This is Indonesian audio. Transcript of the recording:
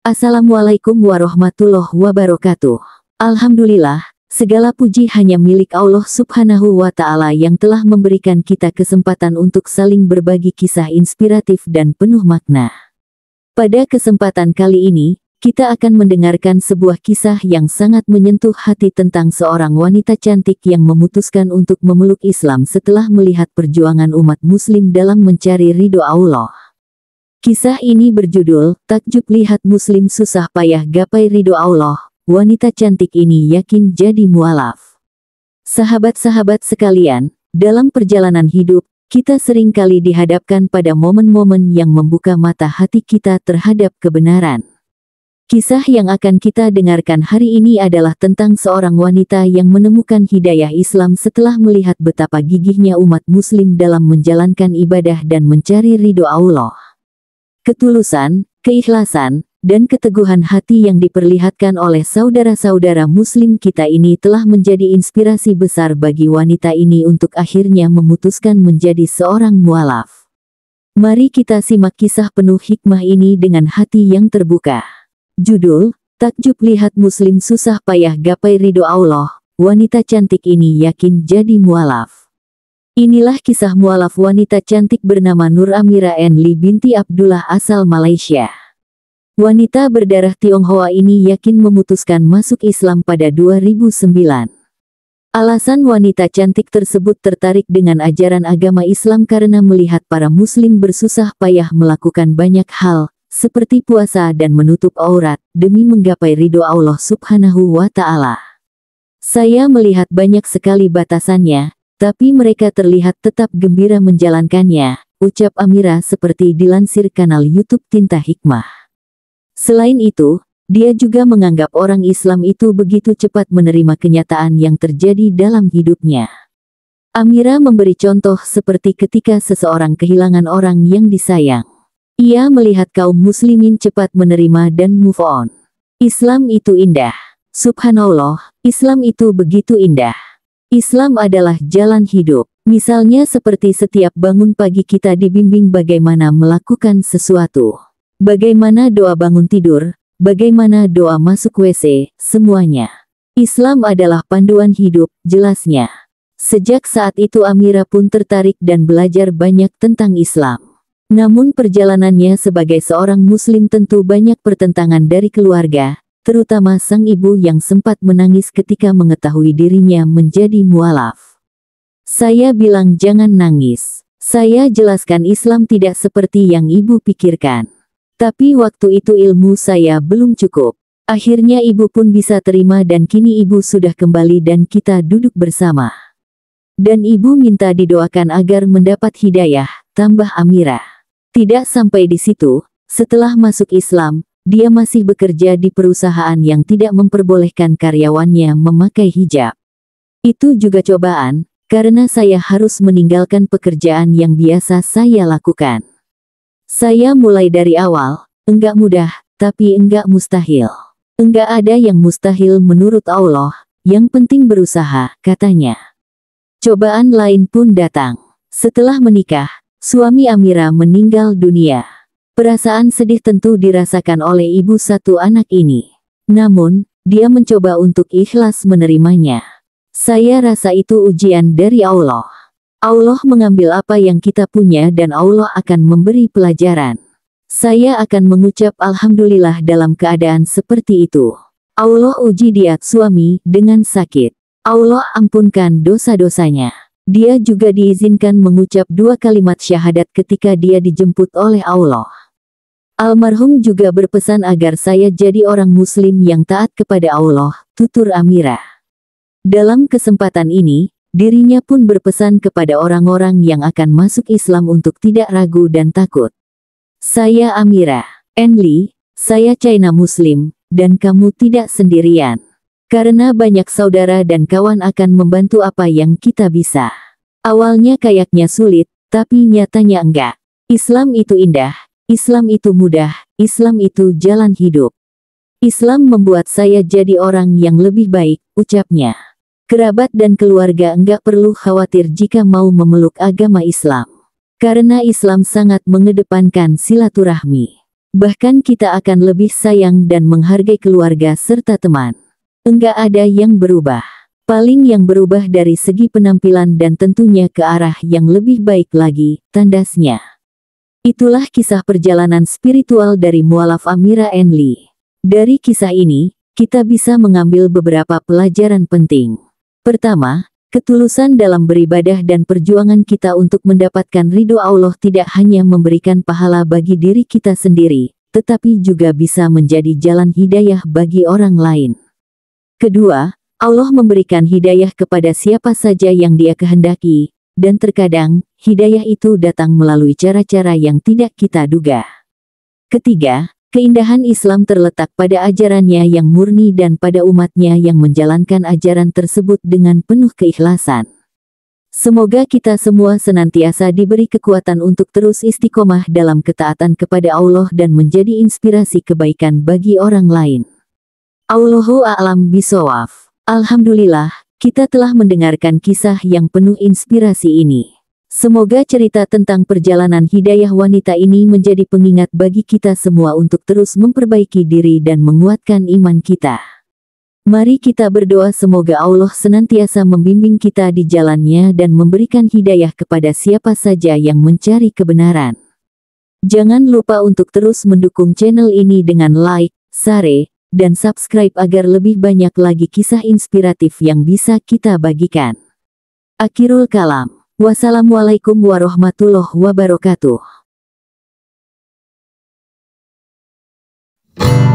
Assalamualaikum warahmatullahi wabarakatuh. Alhamdulillah, segala puji hanya milik Allah subhanahu wa ta'ala yang telah memberikan kita kesempatan untuk saling berbagi kisah inspiratif dan penuh makna. Pada kesempatan kali ini, kita akan mendengarkan sebuah kisah yang sangat menyentuh hati tentang seorang wanita cantik yang memutuskan untuk memeluk Islam setelah melihat perjuangan umat muslim dalam mencari ridho Allah. Kisah ini berjudul, Takjub Lihat Muslim Susah Payah Gapai Ridho Allah, wanita cantik ini yakin jadi mualaf. Sahabat-sahabat sekalian, dalam perjalanan hidup, kita seringkali dihadapkan pada momen-momen yang membuka mata hati kita terhadap kebenaran. Kisah yang akan kita dengarkan hari ini adalah tentang seorang wanita yang menemukan hidayah Islam setelah melihat betapa gigihnya umat muslim dalam menjalankan ibadah dan mencari ridho Allah ketulusan, keikhlasan, dan keteguhan hati yang diperlihatkan oleh saudara-saudara muslim kita ini telah menjadi inspirasi besar bagi wanita ini untuk akhirnya memutuskan menjadi seorang mualaf. Mari kita simak kisah penuh hikmah ini dengan hati yang terbuka. Judul, Takjub Lihat Muslim Susah Payah Gapai Ridho Allah, Wanita Cantik Ini Yakin Jadi Mualaf. Inilah kisah mualaf wanita cantik bernama Nur Amira Enli binti Abdullah asal Malaysia. Wanita berdarah Tionghoa ini yakin memutuskan masuk Islam pada 2009. Alasan wanita cantik tersebut tertarik dengan ajaran agama Islam karena melihat para muslim bersusah payah melakukan banyak hal, seperti puasa dan menutup aurat, demi menggapai ridho Allah subhanahu wa ta'ala. Saya melihat banyak sekali batasannya, tapi mereka terlihat tetap gembira menjalankannya, ucap Amira seperti dilansir kanal YouTube Tinta Hikmah. Selain itu, dia juga menganggap orang Islam itu begitu cepat menerima kenyataan yang terjadi dalam hidupnya. Amira memberi contoh seperti ketika seseorang kehilangan orang yang disayang. Ia melihat kaum muslimin cepat menerima dan move on. Islam itu indah. Subhanallah, Islam itu begitu indah. Islam adalah jalan hidup. Misalnya seperti setiap bangun pagi kita dibimbing bagaimana melakukan sesuatu. Bagaimana doa bangun tidur, bagaimana doa masuk WC, semuanya. Islam adalah panduan hidup, jelasnya. Sejak saat itu Amira pun tertarik dan belajar banyak tentang Islam. Namun perjalanannya sebagai seorang muslim tentu banyak pertentangan dari keluarga, terutama sang ibu yang sempat menangis ketika mengetahui dirinya menjadi mualaf. Saya bilang jangan nangis. Saya jelaskan Islam tidak seperti yang ibu pikirkan. Tapi waktu itu ilmu saya belum cukup. Akhirnya ibu pun bisa terima dan kini ibu sudah kembali dan kita duduk bersama. Dan ibu minta didoakan agar mendapat hidayah, tambah Amira. Tidak sampai di situ, setelah masuk Islam, dia masih bekerja di perusahaan yang tidak memperbolehkan karyawannya memakai hijab. Itu juga cobaan, karena saya harus meninggalkan pekerjaan yang biasa saya lakukan. Saya mulai dari awal, enggak mudah, tapi enggak mustahil. Enggak ada yang mustahil menurut Allah, yang penting berusaha, katanya. Cobaan lain pun datang. Setelah menikah, suami Amira meninggal dunia. Perasaan sedih tentu dirasakan oleh ibu satu anak ini. Namun, dia mencoba untuk ikhlas menerimanya. Saya rasa itu ujian dari Allah. Allah mengambil apa yang kita punya dan Allah akan memberi pelajaran. Saya akan mengucap Alhamdulillah dalam keadaan seperti itu. Allah uji dia suami dengan sakit. Allah ampunkan dosa-dosanya. Dia juga diizinkan mengucap dua kalimat syahadat ketika dia dijemput oleh Allah. Almarhum juga berpesan agar saya jadi orang muslim yang taat kepada Allah, tutur Amira. Dalam kesempatan ini, dirinya pun berpesan kepada orang-orang yang akan masuk Islam untuk tidak ragu dan takut. Saya Amira, Enli, saya China Muslim, dan kamu tidak sendirian. Karena banyak saudara dan kawan akan membantu apa yang kita bisa. Awalnya kayaknya sulit, tapi nyatanya enggak. Islam itu indah, Islam itu mudah, Islam itu jalan hidup. Islam membuat saya jadi orang yang lebih baik, ucapnya. Kerabat dan keluarga enggak perlu khawatir jika mau memeluk agama Islam. Karena Islam sangat mengedepankan silaturahmi. Bahkan kita akan lebih sayang dan menghargai keluarga serta teman. Enggak ada yang berubah. Paling yang berubah dari segi penampilan dan tentunya ke arah yang lebih baik lagi, tandasnya. Itulah kisah perjalanan spiritual dari mualaf Amira Enli. Dari kisah ini, kita bisa mengambil beberapa pelajaran penting. Pertama, ketulusan dalam beribadah dan perjuangan kita untuk mendapatkan ridho Allah tidak hanya memberikan pahala bagi diri kita sendiri, tetapi juga bisa menjadi jalan hidayah bagi orang lain. Kedua, Allah memberikan hidayah kepada siapa saja yang dia kehendaki, dan terkadang, hidayah itu datang melalui cara-cara yang tidak kita duga. Ketiga, keindahan Islam terletak pada ajarannya yang murni dan pada umatnya yang menjalankan ajaran tersebut dengan penuh keikhlasan. Semoga kita semua senantiasa diberi kekuatan untuk terus istiqomah dalam ketaatan kepada Allah dan menjadi inspirasi kebaikan bagi orang lain. Allahu a'lam bisawaf. Alhamdulillah, kita telah mendengarkan kisah yang penuh inspirasi ini. Semoga cerita tentang perjalanan hidayah wanita ini menjadi pengingat bagi kita semua untuk terus memperbaiki diri dan menguatkan iman kita. Mari kita berdoa semoga Allah senantiasa membimbing kita di jalannya dan memberikan hidayah kepada siapa saja yang mencari kebenaran. Jangan lupa untuk terus mendukung channel ini dengan like, share, dan subscribe agar lebih banyak lagi kisah inspiratif yang bisa kita bagikan. Akhirul kalam. Wassalamualaikum warahmatullahi wabarakatuh.